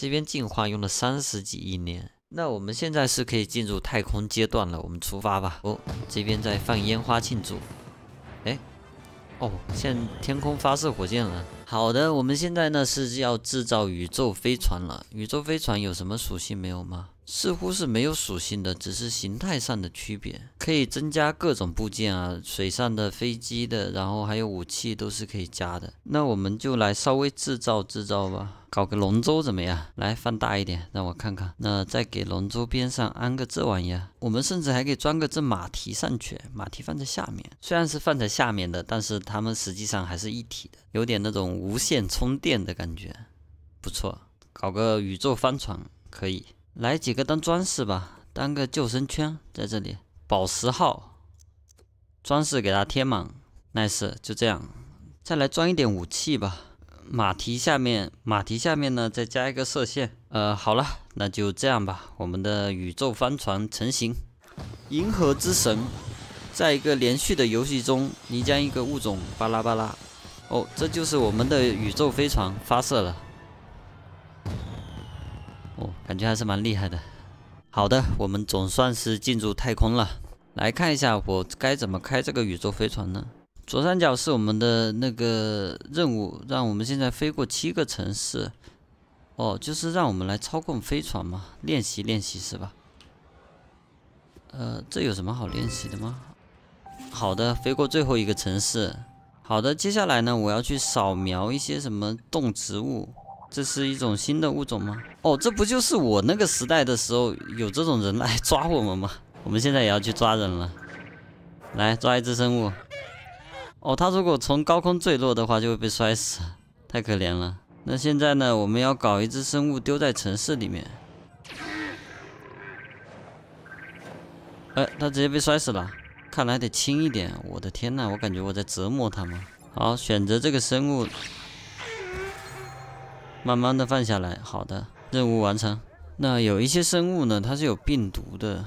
这边进化用了三十几亿年，那我们现在是可以进入太空阶段了。我们出发吧。哦，这边在放烟花庆祝。哎，哦，向天空发射火箭了。好的，我们现在呢是要制造宇宙飞船了。宇宙飞船有什么属性没有吗？似乎是没有属性的，只是形态上的区别。可以增加各种部件啊，水上的、飞机的，然后还有武器都是可以加的。那我们就来稍微制造制造吧，搞个龙舟怎么样？来放大一点，让我看看。那再给龙舟边上安个这玩意儿，我们甚至还可以装个这马蹄上去，马蹄放在下面。虽然是放在下面的，但是它们实际上还是一体的，有点那种无线充电的感觉，不错。搞个宇宙帆船可以。来几个当装饰吧，当个救生圈在这里。宝石号装饰给它贴满，nice，就这样。再来装一点武器吧，马蹄下面，马蹄下面呢再加一个射线。呃，好了，那就这样吧。我们的宇宙帆船成型。银河之神，在一个连续的游戏中，你将一个物种巴拉巴拉。哦，这就是我们的宇宙飞船发射了。感觉还是蛮厉害的。好的，我们总算是进入太空了。来看一下，我该怎么开这个宇宙飞船呢？左上角是我们的那个任务，让我们现在飞过七个城市。哦，就是让我们来操控飞船嘛，练习练习是吧？呃，这有什么好练习的吗？好的，飞过最后一个城市。好的，接下来呢，我要去扫描一些什么动植物。这是一种新的物种吗？哦，这不就是我那个时代的时候有这种人来抓我们吗？我们现在也要去抓人了，来抓一只生物。哦，它如果从高空坠落的话，就会被摔死，太可怜了。那现在呢？我们要搞一只生物丢在城市里面。哎，它直接被摔死了，看来得轻一点。我的天呐，我感觉我在折磨它们。好，选择这个生物。慢慢的放下来，好的，任务完成。那有一些生物呢，它是有病毒的，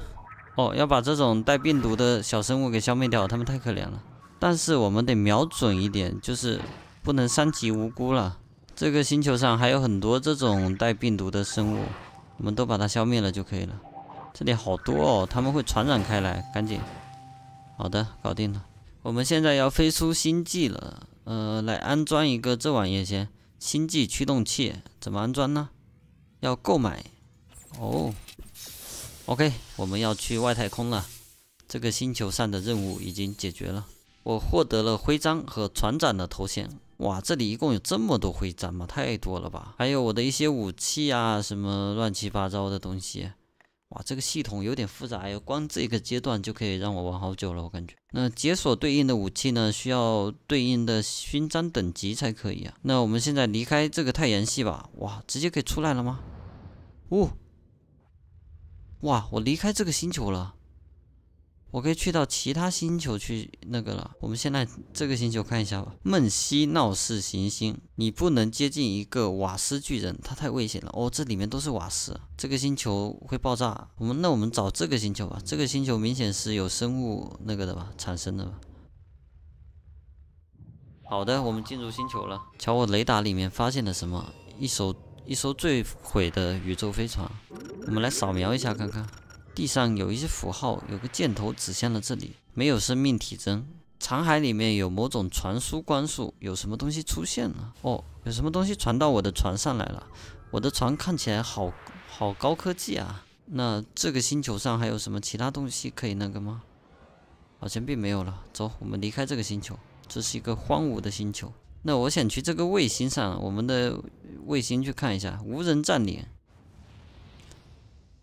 哦，要把这种带病毒的小生物给消灭掉，它们太可怜了。但是我们得瞄准一点，就是不能伤及无辜了。这个星球上还有很多这种带病毒的生物，我们都把它消灭了就可以了。这里好多哦，他们会传染开来，赶紧。好的，搞定了。我们现在要飞出星际了，呃，来安装一个这玩意先。星际驱动器怎么安装呢？要购买哦。OK，我们要去外太空了。这个星球上的任务已经解决了，我获得了徽章和船长的头衔。哇，这里一共有这么多徽章吗？太多了吧！还有我的一些武器啊，什么乱七八糟的东西。哇，这个系统有点复杂呀，光这个阶段就可以让我玩好久了，我感觉。那解锁对应的武器呢，需要对应的勋章等级才可以啊。那我们现在离开这个太阳系吧，哇，直接可以出来了吗？呜，哇，我离开这个星球了。我可以去到其他星球去那个了。我们现在这个星球看一下吧。梦溪闹市行星，你不能接近一个瓦斯巨人，它太危险了。哦，这里面都是瓦斯，这个星球会爆炸。我们那我们找这个星球吧。这个星球明显是有生物那个的吧，产生的。吧。好的，我们进入星球了。瞧我雷达里面发现了什么？一艘一艘坠毁的宇宙飞船。我们来扫描一下看看。地上有一些符号，有个箭头指向了这里，没有生命体征。残骸里面有某种传输光束，有什么东西出现了？哦，有什么东西传到我的船上来了？我的船看起来好好高科技啊！那这个星球上还有什么其他东西可以那个吗？好像并没有了。走，我们离开这个星球，这是一个荒芜的星球。那我想去这个卫星上，我们的卫星去看一下，无人占领。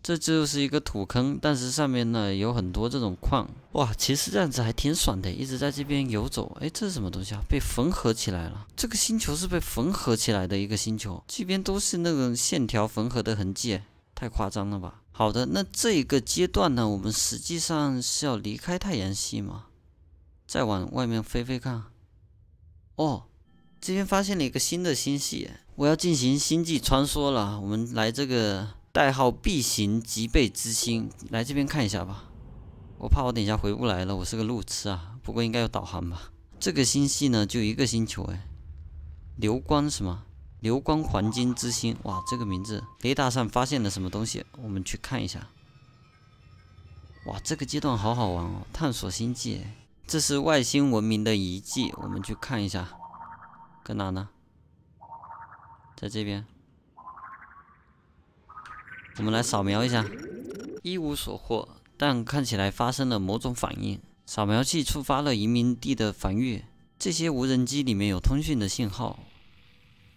这就是一个土坑，但是上面呢有很多这种矿，哇，其实这样子还挺爽的，一直在这边游走。哎，这是什么东西啊？被缝合起来了。这个星球是被缝合起来的一个星球，这边都是那种线条缝合的痕迹，太夸张了吧？好的，那这个阶段呢，我们实际上是要离开太阳系嘛？再往外面飞飞看，哦，这边发现了一个新的星系，我要进行星际穿梭了。我们来这个。代号 B 型脊背之星，来这边看一下吧。我怕我等一下回不来了，我是个路痴啊。不过应该有导航吧。这个星系呢，就一个星球哎。流光什么？流光黄金之星。哇，这个名字！雷达上发现了什么东西？我们去看一下。哇，这个阶段好好玩哦，探索星际。这是外星文明的遗迹，我们去看一下。搁哪呢？在这边。我们来扫描一下，一无所获，但看起来发生了某种反应。扫描器触发了移民地的防御，这些无人机里面有通讯的信号，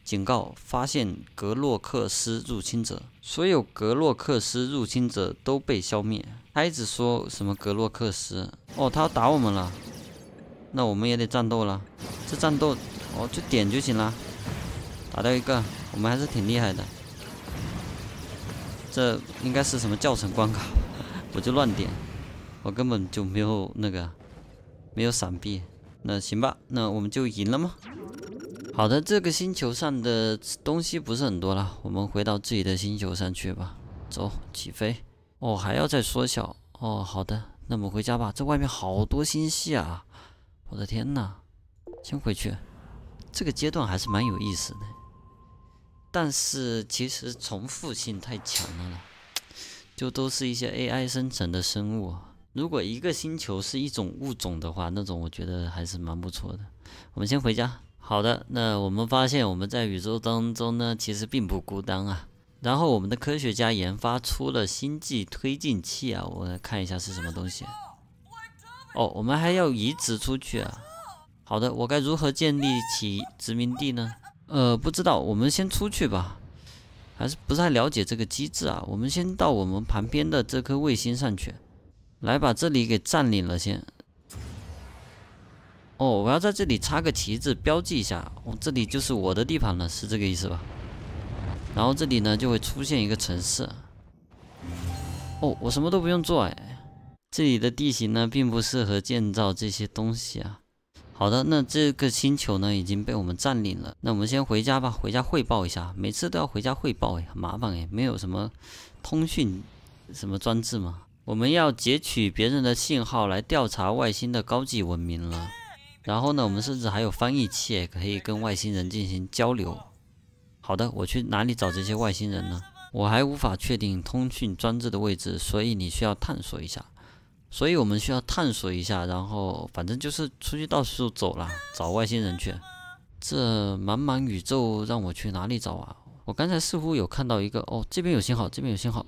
警告发现格洛克斯入侵者，所有格洛克斯入侵者都被消灭。他一直说什么格洛克斯，哦，他要打我们了，那我们也得战斗了。这战斗，哦，就点就行了，打掉一个，我们还是挺厉害的。这应该是什么教程关卡？我就乱点，我根本就没有那个，没有闪避。那行吧，那我们就赢了吗？好的，这个星球上的东西不是很多了，我们回到自己的星球上去吧。走，起飞！哦，还要再缩小哦。好的，那我们回家吧。这外面好多星系啊！我的天哪！先回去。这个阶段还是蛮有意思的。但是其实重复性太强了就都是一些 A I 生成的生物。如果一个星球是一种物种的话，那种我觉得还是蛮不错的。我们先回家。好的，那我们发现我们在宇宙当中呢，其实并不孤单啊。然后我们的科学家研发出了星际推进器啊，我来看一下是什么东西。哦，我们还要移植出去啊。好的，我该如何建立起殖民地呢？呃，不知道，我们先出去吧，还是不太了解这个机制啊。我们先到我们旁边的这颗卫星上去，来把这里给占领了先。哦，我要在这里插个旗子，标记一下，我这里就是我的地盘了，是这个意思吧？然后这里呢就会出现一个城市。哦，我什么都不用做，哎，这里的地形呢并不适合建造这些东西啊。好的，那这个星球呢已经被我们占领了。那我们先回家吧，回家汇报一下。每次都要回家汇报，哎，很麻烦哎，没有什么通讯什么装置嘛。我们要截取别人的信号来调查外星的高级文明了。然后呢，我们甚至还有翻译器，可以跟外星人进行交流。好的，我去哪里找这些外星人呢？我还无法确定通讯装置的位置，所以你需要探索一下。所以我们需要探索一下，然后反正就是出去到处走了，找外星人去。这茫茫宇宙，让我去哪里找啊？我刚才似乎有看到一个，哦，这边有信号，这边有信号，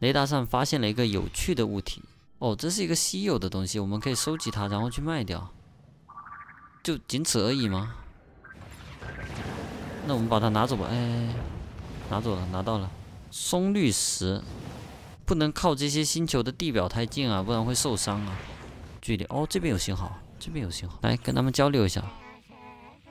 雷达上发现了一个有趣的物体。哦，这是一个稀有的东西，我们可以收集它，然后去卖掉。就仅此而已吗？那我们把它拿走吧。哎，拿走了，拿到了，松绿石。不能靠这些星球的地表太近啊，不然会受伤啊。距离哦，这边有信号，这边有信号，来跟他们交流一下。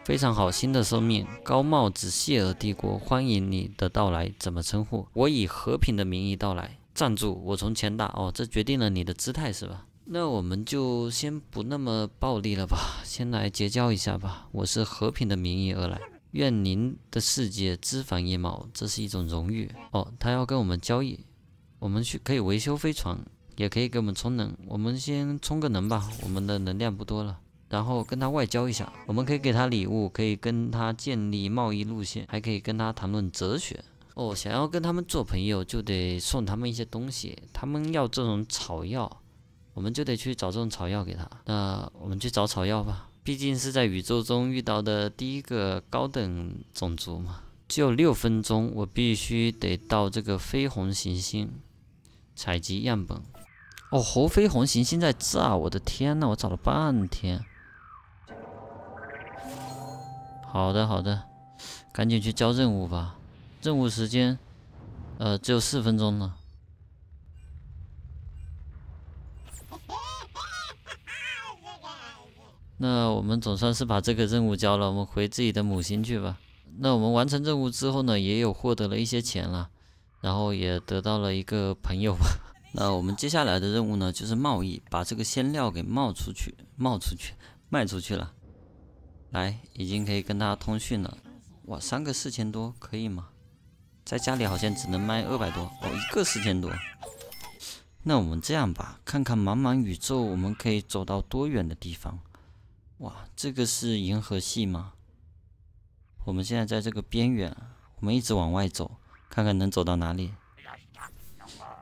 非常好，新的生命，高帽子谢尔帝国欢迎你的到来，怎么称呼？我以和平的名义到来。站住！我从前打哦，这决定了你的姿态是吧？那我们就先不那么暴力了吧，先来结交一下吧。我是和平的名义而来，愿您的世界枝繁叶茂，这是一种荣誉。哦，他要跟我们交易。我们去可以维修飞船，也可以给我们充能。我们先充个能吧，我们的能量不多了。然后跟他外交一下，我们可以给他礼物，可以跟他建立贸易路线，还可以跟他谈论哲学。哦，想要跟他们做朋友，就得送他们一些东西。他们要这种草药，我们就得去找这种草药给他。那我们去找草药吧，毕竟是在宇宙中遇到的第一个高等种族嘛。只有六分钟，我必须得到这个绯红行星。采集样本。哦，猴飞鸿行星在炸！我的天呐，我找了半天。好的，好的，赶紧去交任务吧。任务时间，呃，只有四分钟了。那我们总算是把这个任务交了，我们回自己的母星去吧。那我们完成任务之后呢，也有获得了一些钱了。然后也得到了一个朋友吧。那我们接下来的任务呢，就是贸易，把这个鲜料给冒出去，冒出去，卖出去了。来，已经可以跟他通讯了。哇，三个四千多，可以吗？在家里好像只能卖二百多。哦，一个四千多。那我们这样吧，看看茫茫宇宙，我们可以走到多远的地方。哇，这个是银河系吗？我们现在在这个边缘，我们一直往外走。看看能走到哪里。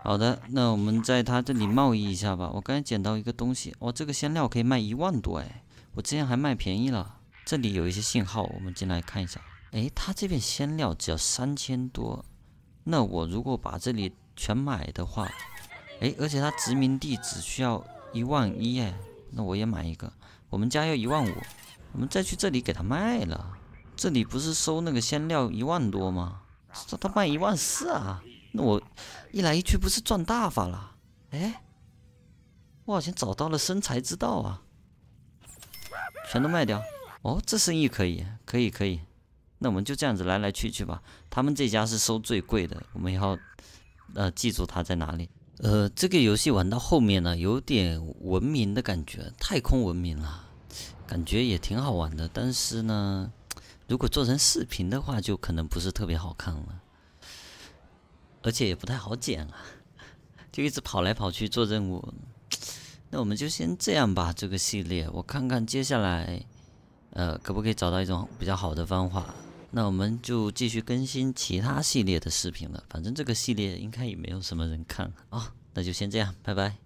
好的，那我们在他这里贸易一下吧。我刚才捡到一个东西，哇，这个香料可以卖一万多哎！我之前还卖便宜了。这里有一些信号，我们进来看一下。哎，他这边香料只要三千多，那我如果把这里全买的话，哎，而且他殖民地只需要一万一哎，那我也买一个。我们家要一万五，我们再去这里给他卖了。这里不是收那个香料一万多吗？这他卖一万四啊，那我一来一去不是赚大发了？哎，我好像找到了生财之道啊！全都卖掉，哦，这生意可以，可以，可以。那我们就这样子来来去去吧。他们这家是收最贵的，我们要呃记住他在哪里。呃，这个游戏玩到后面呢，有点文明的感觉，太空文明了，感觉也挺好玩的。但是呢。如果做成视频的话，就可能不是特别好看了，而且也不太好剪啊，就一直跑来跑去做任务。那我们就先这样吧，这个系列我看看接下来，呃，可不可以找到一种比较好的方法。那我们就继续更新其他系列的视频了，反正这个系列应该也没有什么人看啊，那就先这样，拜拜。